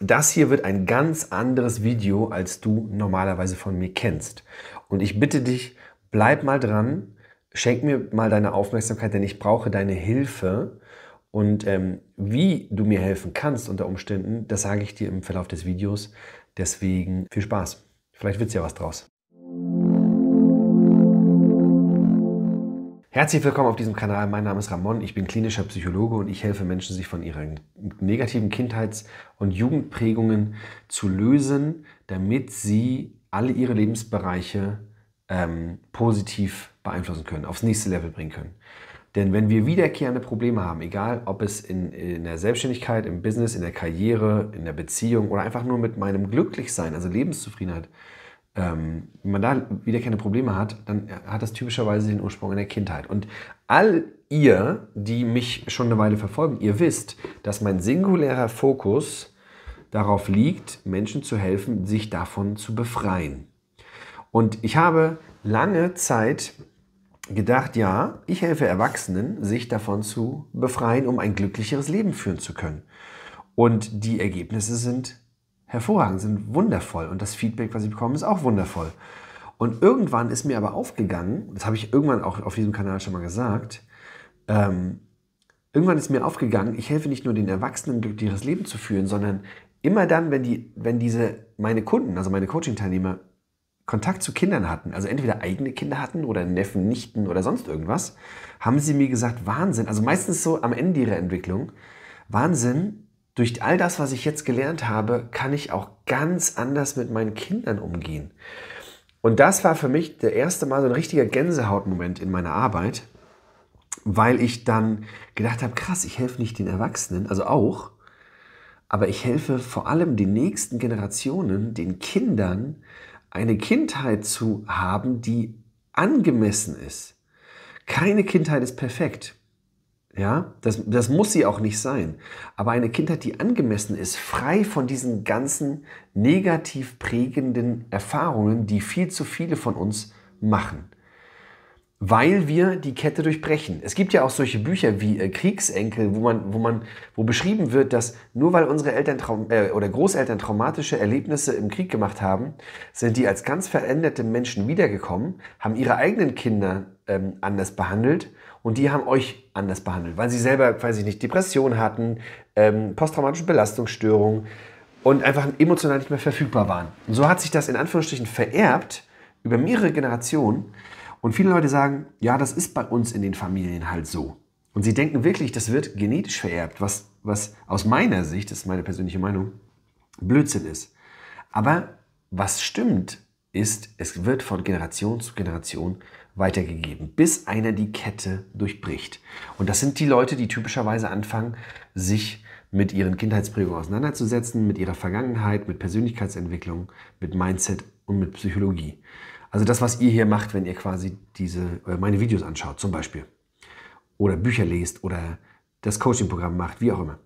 Das hier wird ein ganz anderes Video, als du normalerweise von mir kennst. Und ich bitte dich, bleib mal dran, schenk mir mal deine Aufmerksamkeit, denn ich brauche deine Hilfe. Und ähm, wie du mir helfen kannst unter Umständen, das sage ich dir im Verlauf des Videos. Deswegen viel Spaß. Vielleicht wird es ja was draus. Herzlich willkommen auf diesem Kanal. Mein Name ist Ramon, ich bin klinischer Psychologe und ich helfe Menschen, sich von ihren negativen Kindheits- und Jugendprägungen zu lösen, damit sie alle ihre Lebensbereiche ähm, positiv beeinflussen können, aufs nächste Level bringen können. Denn wenn wir wiederkehrende Probleme haben, egal ob es in, in der Selbstständigkeit, im Business, in der Karriere, in der Beziehung oder einfach nur mit meinem Glücklichsein, also Lebenszufriedenheit, ähm, wenn man da wieder keine Probleme hat, dann hat das typischerweise den Ursprung in der Kindheit. Und all ihr, die mich schon eine Weile verfolgen, ihr wisst, dass mein singulärer Fokus darauf liegt, Menschen zu helfen, sich davon zu befreien. Und ich habe lange Zeit gedacht, ja, ich helfe Erwachsenen, sich davon zu befreien, um ein glücklicheres Leben führen zu können. Und die Ergebnisse sind hervorragend, sind wundervoll und das Feedback, was ich bekomme, ist auch wundervoll. Und irgendwann ist mir aber aufgegangen, das habe ich irgendwann auch auf diesem Kanal schon mal gesagt, ähm, irgendwann ist mir aufgegangen, ich helfe nicht nur den Erwachsenen, ein glücklicheres Leben zu führen, sondern immer dann, wenn, die, wenn diese, meine Kunden, also meine Coaching-Teilnehmer, Kontakt zu Kindern hatten, also entweder eigene Kinder hatten oder Neffen, Nichten oder sonst irgendwas, haben sie mir gesagt, Wahnsinn, also meistens so am Ende ihrer Entwicklung, Wahnsinn, durch all das, was ich jetzt gelernt habe, kann ich auch ganz anders mit meinen Kindern umgehen. Und das war für mich der erste Mal so ein richtiger Gänsehautmoment in meiner Arbeit, weil ich dann gedacht habe, krass, ich helfe nicht den Erwachsenen, also auch, aber ich helfe vor allem den nächsten Generationen, den Kindern, eine Kindheit zu haben, die angemessen ist. Keine Kindheit ist perfekt. Ja, das, das muss sie auch nicht sein. Aber eine Kindheit, die angemessen ist, frei von diesen ganzen negativ prägenden Erfahrungen, die viel zu viele von uns machen weil wir die Kette durchbrechen. Es gibt ja auch solche Bücher wie äh, Kriegsenkel, wo man, wo man, wo beschrieben wird, dass nur weil unsere Eltern äh, oder Großeltern traumatische Erlebnisse im Krieg gemacht haben, sind die als ganz veränderte Menschen wiedergekommen, haben ihre eigenen Kinder ähm, anders behandelt und die haben euch anders behandelt, weil sie selber, weiß ich nicht, Depressionen hatten, ähm, posttraumatische Belastungsstörungen und einfach emotional nicht mehr verfügbar waren. Und so hat sich das in Anführungsstrichen vererbt über mehrere Generationen und viele Leute sagen, ja, das ist bei uns in den Familien halt so. Und sie denken wirklich, das wird genetisch vererbt, was, was aus meiner Sicht, das ist meine persönliche Meinung, Blödsinn ist. Aber was stimmt, ist, es wird von Generation zu Generation weitergegeben, bis einer die Kette durchbricht. Und das sind die Leute, die typischerweise anfangen, sich mit ihren Kindheitsprägungen auseinanderzusetzen, mit ihrer Vergangenheit, mit Persönlichkeitsentwicklung, mit Mindset und mit Psychologie. Also das, was ihr hier macht, wenn ihr quasi diese, äh, meine Videos anschaut, zum Beispiel. Oder Bücher lest oder das Coaching-Programm macht, wie auch immer.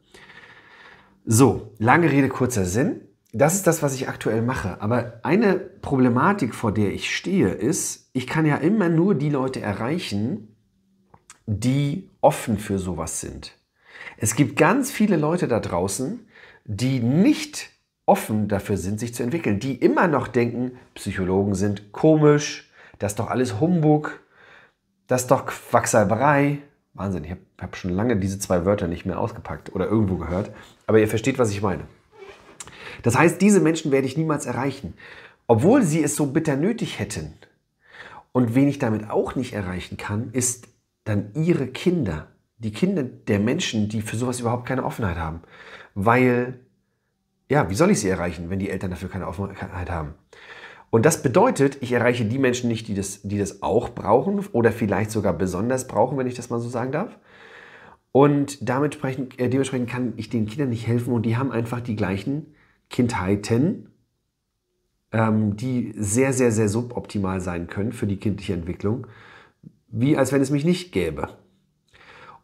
So, lange Rede, kurzer Sinn. Das ist das, was ich aktuell mache. Aber eine Problematik, vor der ich stehe, ist, ich kann ja immer nur die Leute erreichen, die offen für sowas sind. Es gibt ganz viele Leute da draußen, die nicht offen dafür sind, sich zu entwickeln, die immer noch denken, Psychologen sind komisch, das ist doch alles Humbug, das ist doch Quacksalberei. Wahnsinn, ich habe hab schon lange diese zwei Wörter nicht mehr ausgepackt oder irgendwo gehört, aber ihr versteht, was ich meine. Das heißt, diese Menschen werde ich niemals erreichen, obwohl sie es so bitter nötig hätten. Und wen ich damit auch nicht erreichen kann, ist dann ihre Kinder, die Kinder der Menschen, die für sowas überhaupt keine Offenheit haben, weil ja, wie soll ich sie erreichen, wenn die Eltern dafür keine Aufmerksamkeit haben? Und das bedeutet, ich erreiche die Menschen nicht, die das, die das auch brauchen oder vielleicht sogar besonders brauchen, wenn ich das mal so sagen darf. Und damit äh, dementsprechend kann ich den Kindern nicht helfen und die haben einfach die gleichen Kindheiten, ähm, die sehr, sehr, sehr suboptimal sein können für die kindliche Entwicklung, wie als wenn es mich nicht gäbe.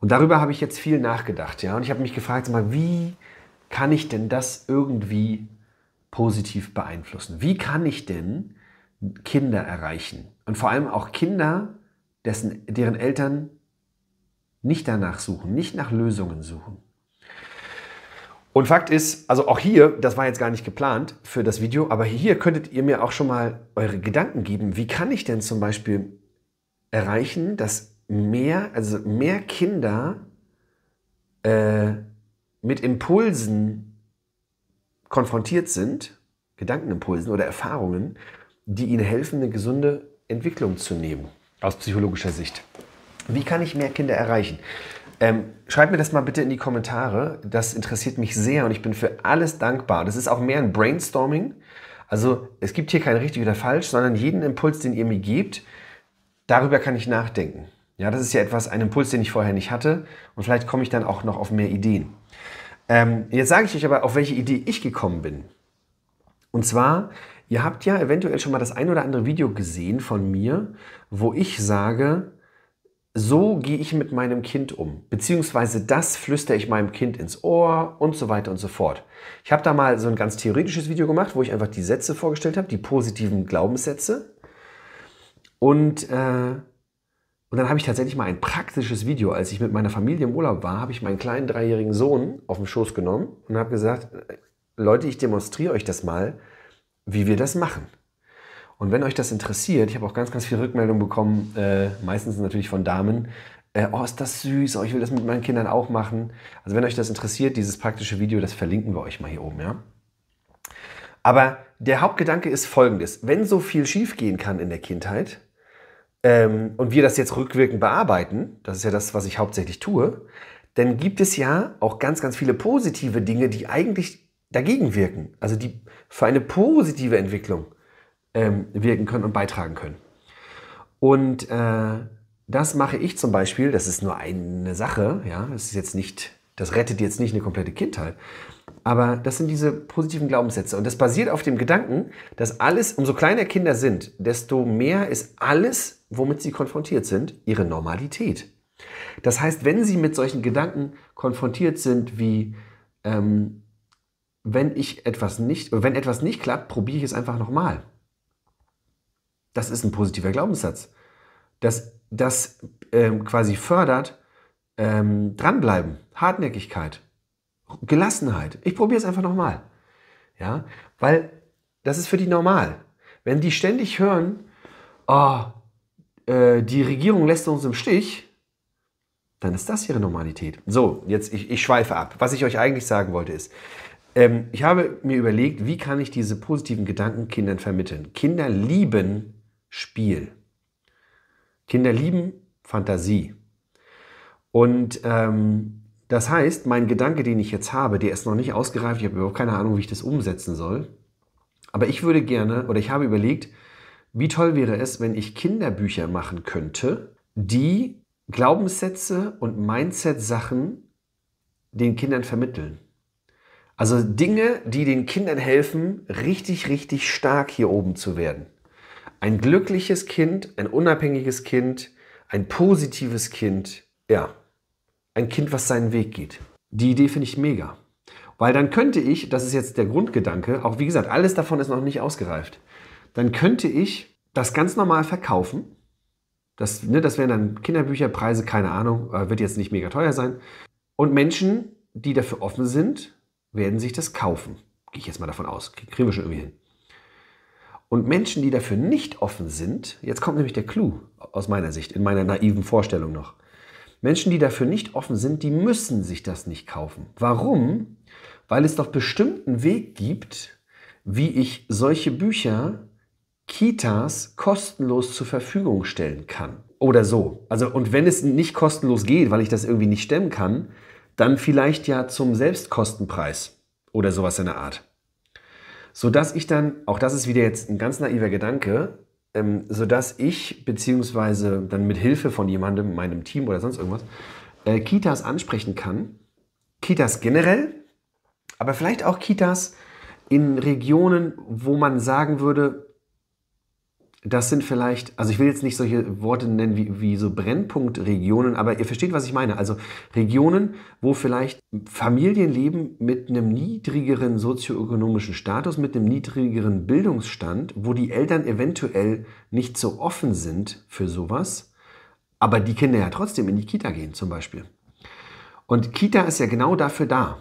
Und darüber habe ich jetzt viel nachgedacht, ja. Und ich habe mich gefragt, mal, wie kann ich denn das irgendwie positiv beeinflussen? Wie kann ich denn Kinder erreichen? Und vor allem auch Kinder, dessen, deren Eltern nicht danach suchen, nicht nach Lösungen suchen. Und Fakt ist, also auch hier, das war jetzt gar nicht geplant für das Video, aber hier könntet ihr mir auch schon mal eure Gedanken geben. Wie kann ich denn zum Beispiel erreichen, dass mehr, also mehr Kinder äh, mit Impulsen konfrontiert sind, Gedankenimpulsen oder Erfahrungen, die ihnen helfen, eine gesunde Entwicklung zu nehmen, aus psychologischer Sicht. Wie kann ich mehr Kinder erreichen? Ähm, schreibt mir das mal bitte in die Kommentare. Das interessiert mich sehr und ich bin für alles dankbar. Das ist auch mehr ein Brainstorming. Also es gibt hier kein richtig oder falsch, sondern jeden Impuls, den ihr mir gebt, darüber kann ich nachdenken. Ja, das ist ja etwas, ein Impuls, den ich vorher nicht hatte. Und vielleicht komme ich dann auch noch auf mehr Ideen. Ähm, jetzt sage ich euch aber, auf welche Idee ich gekommen bin. Und zwar, ihr habt ja eventuell schon mal das ein oder andere Video gesehen von mir, wo ich sage, so gehe ich mit meinem Kind um, beziehungsweise das flüstere ich meinem Kind ins Ohr und so weiter und so fort. Ich habe da mal so ein ganz theoretisches Video gemacht, wo ich einfach die Sätze vorgestellt habe, die positiven Glaubenssätze. Und äh, und dann habe ich tatsächlich mal ein praktisches Video, als ich mit meiner Familie im Urlaub war, habe ich meinen kleinen dreijährigen Sohn auf den Schoß genommen und habe gesagt, äh, Leute, ich demonstriere euch das mal, wie wir das machen. Und wenn euch das interessiert, ich habe auch ganz, ganz viele Rückmeldungen bekommen, äh, meistens natürlich von Damen, äh, oh, ist das süß, oh, ich will das mit meinen Kindern auch machen. Also wenn euch das interessiert, dieses praktische Video, das verlinken wir euch mal hier oben, ja. Aber der Hauptgedanke ist folgendes. Wenn so viel schiefgehen kann in der Kindheit, ähm, und wir das jetzt rückwirkend bearbeiten, das ist ja das, was ich hauptsächlich tue, dann gibt es ja auch ganz, ganz viele positive Dinge, die eigentlich dagegen wirken, also die für eine positive Entwicklung ähm, wirken können und beitragen können. Und äh, das mache ich zum Beispiel, das ist nur eine Sache, ja, das ist jetzt nicht, das rettet jetzt nicht eine komplette Kindheit, aber das sind diese positiven Glaubenssätze. Und das basiert auf dem Gedanken, dass alles, umso kleiner Kinder sind, desto mehr ist alles, womit sie konfrontiert sind, ihre Normalität. Das heißt, wenn sie mit solchen Gedanken konfrontiert sind, wie ähm, wenn ich etwas nicht, wenn etwas nicht klappt, probiere ich es einfach nochmal. Das ist ein positiver Glaubenssatz. Das, das ähm, quasi fördert ähm, dranbleiben, Hartnäckigkeit. Gelassenheit. Ich probiere es einfach nochmal. Ja, weil das ist für die normal. Wenn die ständig hören, oh, äh, die Regierung lässt uns im Stich, dann ist das ihre Normalität. So, jetzt ich, ich schweife ab. Was ich euch eigentlich sagen wollte ist, ähm, ich habe mir überlegt, wie kann ich diese positiven Gedanken Kindern vermitteln. Kinder lieben Spiel. Kinder lieben Fantasie. Und ähm, das heißt, mein Gedanke, den ich jetzt habe, der ist noch nicht ausgereift. Ich habe überhaupt keine Ahnung, wie ich das umsetzen soll. Aber ich würde gerne oder ich habe überlegt, wie toll wäre es, wenn ich Kinderbücher machen könnte, die Glaubenssätze und Mindset-Sachen den Kindern vermitteln. Also Dinge, die den Kindern helfen, richtig, richtig stark hier oben zu werden. Ein glückliches Kind, ein unabhängiges Kind, ein positives Kind. Ja, ein Kind, was seinen Weg geht. Die Idee finde ich mega. Weil dann könnte ich, das ist jetzt der Grundgedanke, auch wie gesagt, alles davon ist noch nicht ausgereift, dann könnte ich das ganz normal verkaufen. Das, ne, das wären dann Kinderbücherpreise, keine Ahnung, äh, wird jetzt nicht mega teuer sein. Und Menschen, die dafür offen sind, werden sich das kaufen. Gehe ich jetzt mal davon aus. Kriegen wir schon irgendwie hin. Und Menschen, die dafür nicht offen sind, jetzt kommt nämlich der Clou aus meiner Sicht, in meiner naiven Vorstellung noch. Menschen, die dafür nicht offen sind, die müssen sich das nicht kaufen. Warum? Weil es doch bestimmten Weg gibt, wie ich solche Bücher Kitas kostenlos zur Verfügung stellen kann. Oder so. Also, und wenn es nicht kostenlos geht, weil ich das irgendwie nicht stemmen kann, dann vielleicht ja zum Selbstkostenpreis oder sowas in der Art. Sodass ich dann, auch das ist wieder jetzt ein ganz naiver Gedanke, ähm, sodass ich beziehungsweise dann mit Hilfe von jemandem, meinem Team oder sonst irgendwas, äh, Kitas ansprechen kann. Kitas generell, aber vielleicht auch Kitas in Regionen, wo man sagen würde, das sind vielleicht, also ich will jetzt nicht solche Worte nennen wie, wie so Brennpunktregionen, aber ihr versteht, was ich meine. Also Regionen, wo vielleicht Familien leben mit einem niedrigeren sozioökonomischen Status, mit einem niedrigeren Bildungsstand, wo die Eltern eventuell nicht so offen sind für sowas, aber die Kinder ja trotzdem in die Kita gehen zum Beispiel. Und Kita ist ja genau dafür da.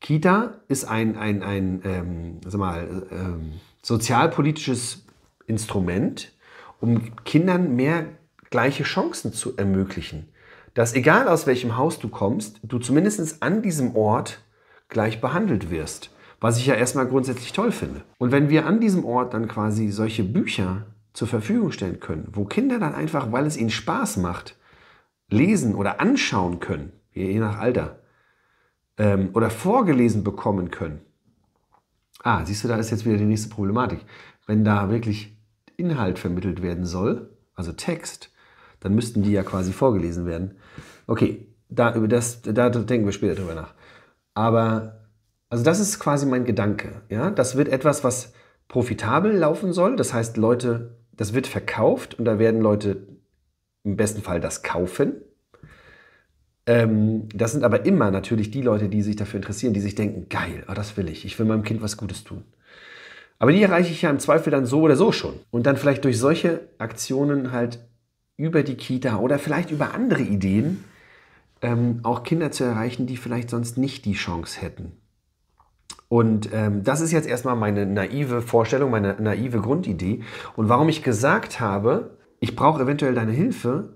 Kita ist ein, ein, ein ähm, sag mal, ähm, sozialpolitisches Instrument, um Kindern mehr gleiche Chancen zu ermöglichen. Dass egal aus welchem Haus du kommst, du zumindest an diesem Ort gleich behandelt wirst. Was ich ja erstmal grundsätzlich toll finde. Und wenn wir an diesem Ort dann quasi solche Bücher zur Verfügung stellen können, wo Kinder dann einfach, weil es ihnen Spaß macht, lesen oder anschauen können, je nach Alter, ähm, oder vorgelesen bekommen können. Ah, siehst du, da ist jetzt wieder die nächste Problematik. Wenn da wirklich Inhalt vermittelt werden soll, also Text, dann müssten die ja quasi vorgelesen werden. Okay, da, über das, da denken wir später drüber nach. Aber, also das ist quasi mein Gedanke. Ja? Das wird etwas, was profitabel laufen soll. Das heißt, Leute, das wird verkauft und da werden Leute im besten Fall das kaufen. Ähm, das sind aber immer natürlich die Leute, die sich dafür interessieren, die sich denken, geil, oh, das will ich. Ich will meinem Kind was Gutes tun. Aber die erreiche ich ja im Zweifel dann so oder so schon. Und dann vielleicht durch solche Aktionen halt über die Kita oder vielleicht über andere Ideen ähm, auch Kinder zu erreichen, die vielleicht sonst nicht die Chance hätten. Und ähm, das ist jetzt erstmal meine naive Vorstellung, meine naive Grundidee. Und warum ich gesagt habe, ich brauche eventuell deine Hilfe,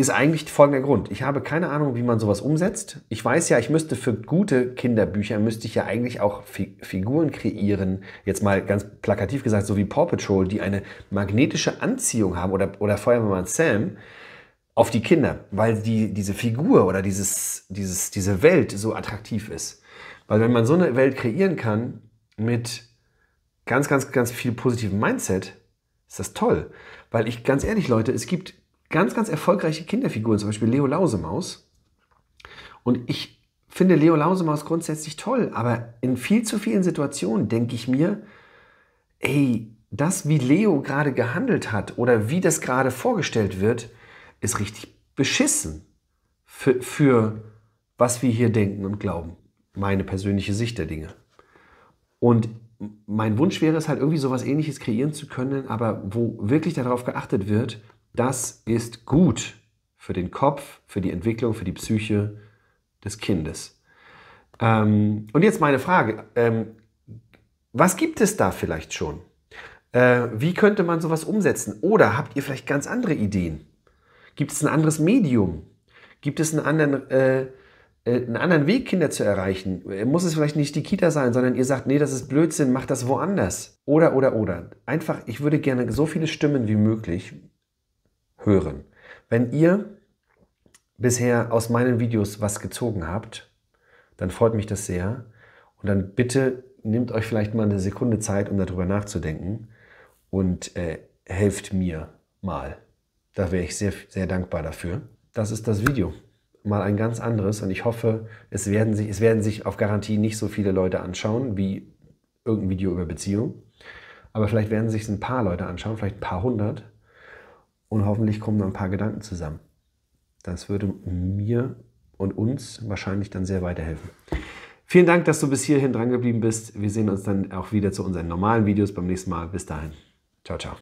ist eigentlich folgender Grund. Ich habe keine Ahnung, wie man sowas umsetzt. Ich weiß ja, ich müsste für gute Kinderbücher, müsste ich ja eigentlich auch Fi Figuren kreieren, jetzt mal ganz plakativ gesagt, so wie Paw Patrol, die eine magnetische Anziehung haben oder, oder Feuerwehrmann Sam auf die Kinder, weil die, diese Figur oder dieses, dieses, diese Welt so attraktiv ist. Weil wenn man so eine Welt kreieren kann mit ganz, ganz, ganz viel positivem Mindset, ist das toll. Weil ich, ganz ehrlich, Leute, es gibt ganz, ganz erfolgreiche Kinderfiguren, zum Beispiel Leo Lausemaus. Und ich finde Leo Lausemaus grundsätzlich toll, aber in viel zu vielen Situationen denke ich mir, ey, das, wie Leo gerade gehandelt hat oder wie das gerade vorgestellt wird, ist richtig beschissen für, für was wir hier denken und glauben. Meine persönliche Sicht der Dinge. Und mein Wunsch wäre es halt irgendwie sowas ähnliches kreieren zu können, aber wo wirklich darauf geachtet wird, das ist gut für den Kopf, für die Entwicklung, für die Psyche des Kindes. Ähm, und jetzt meine Frage, ähm, was gibt es da vielleicht schon? Äh, wie könnte man sowas umsetzen? Oder habt ihr vielleicht ganz andere Ideen? Gibt es ein anderes Medium? Gibt es einen anderen, äh, äh einen anderen Weg, Kinder zu erreichen? Äh, muss es vielleicht nicht die Kita sein, sondern ihr sagt, nee, das ist Blödsinn, macht das woanders. Oder, oder, oder. Einfach, ich würde gerne so viele Stimmen wie möglich hören. Wenn ihr bisher aus meinen Videos was gezogen habt, dann freut mich das sehr. Und dann bitte nehmt euch vielleicht mal eine Sekunde Zeit, um darüber nachzudenken und äh, helft mir mal. Da wäre ich sehr, sehr dankbar dafür. Das ist das Video. Mal ein ganz anderes und ich hoffe, es werden sich, es werden sich auf Garantie nicht so viele Leute anschauen wie irgendein Video über Beziehung. Aber vielleicht werden sich ein paar Leute anschauen, vielleicht ein paar hundert und hoffentlich kommen dann ein paar Gedanken zusammen. Das würde mir und uns wahrscheinlich dann sehr weiterhelfen. Vielen Dank, dass du bis hierhin dran geblieben bist. Wir sehen uns dann auch wieder zu unseren normalen Videos beim nächsten Mal. Bis dahin. Ciao, ciao.